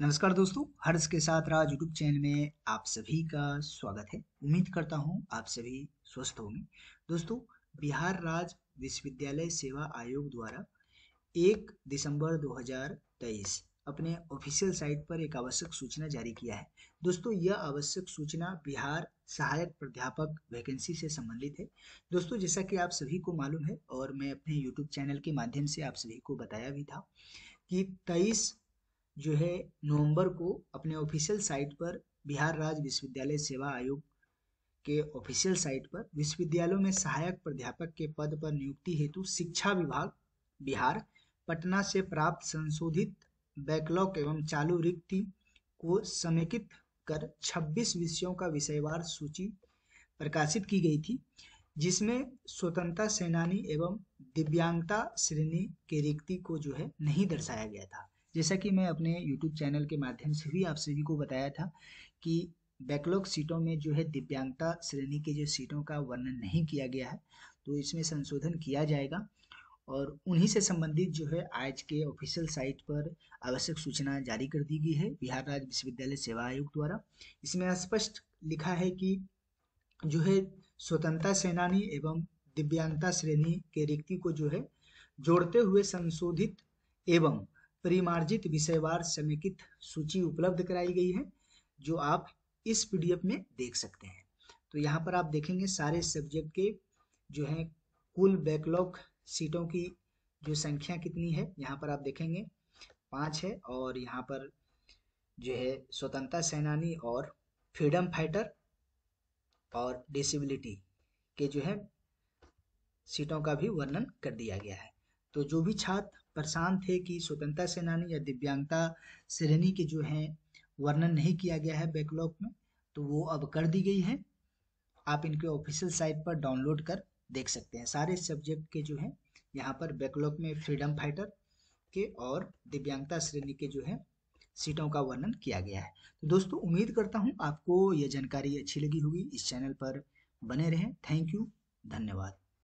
नमस्कार दोस्तों हर्ष के साथ राज यूट्यूब चैनल में आप सभी का स्वागत है उम्मीद करता हूं आप सभी स्वस्थ होंगे दोस्तों बिहार राज्य विश्वविद्यालय सेवा आयोग द्वारा एक दिसंबर 2023 अपने ऑफिशियल साइट पर एक आवश्यक सूचना जारी किया है दोस्तों यह आवश्यक सूचना बिहार सहायक प्राध्यापक वैकेंसी से संबंधित है दोस्तों जैसा कि आप सभी को मालूम है और मैं अपने यूट्यूब चैनल के माध्यम से आप सभी को बताया भी था कि 23 जो है नवंबर को अपने ऑफिशियल साइट पर बिहार राज्य विश्वविद्यालय सेवा आयोग के ऑफिशियल साइट पर विश्वविद्यालयों में सहायक प्राध्यापक के पद पर नियुक्ति हेतु शिक्षा विभाग बिहार पटना से प्राप्त संशोधित बैकलॉग एवं चालू रिक्ति को समेकित कर 26 विषयों का विषयवार सूची प्रकाशित की गई थी जिसमें स्वतंत्रता सेनानी एवं दिव्यांगता श्रेणी के रिक्ति को जो है नहीं दर्शाया गया था जैसा कि मैं अपने यूट्यूब चैनल के माध्यम से भी आप सभी को बताया था कि बैकलॉग सीटों में जो है दिव्यांगता श्रेणी के जो सीटों का वर्णन नहीं किया गया है तो इसमें संशोधन किया जाएगा और उन्हीं से संबंधित जो है आज के ऑफिशियल साइट पर आवश्यक सूचना जारी कर दी गई है बिहार राज्य विश्वविद्यालय सेवा आयोग द्वारा इसमें स्पष्ट लिखा है कि जो है स्वतंत्रता सेनानी एवं दिव्यांगता श्रेणी के रिक्ति को जो है जोड़ते हुए संशोधित एवं परिमार्जित विषयवार समेकित सूची उपलब्ध कराई गई है जो आप इस पीडीएफ में देख सकते हैं तो यहाँ पर आप देखेंगे सारे सब्जेक्ट के जो है कुल बैकलॉग सीटों की जो संख्या कितनी है यहाँ पर आप देखेंगे पाँच है और यहाँ पर जो है स्वतंत्रता सेनानी और फ्रीडम फाइटर और डिसेबिलिटी के जो है सीटों का भी वर्णन कर दिया गया है तो जो भी छात्र परेशान थे कि स्वतंत्रता सेनानी या दिव्यांगता श्रेणी के जो हैं वर्णन नहीं किया गया है बैकलॉग में तो वो अब कर दी गई है आप इनके ऑफिशियल साइट पर डाउनलोड कर देख सकते हैं सारे सब्जेक्ट के जो हैं यहाँ पर बैकलॉग में फ्रीडम फाइटर के और दिव्यांगता श्रेणी के जो है सीटों का वर्णन किया गया है तो दोस्तों उम्मीद करता हूँ आपको यह जानकारी अच्छी लगी होगी इस चैनल पर बने रहें थैंक यू धन्यवाद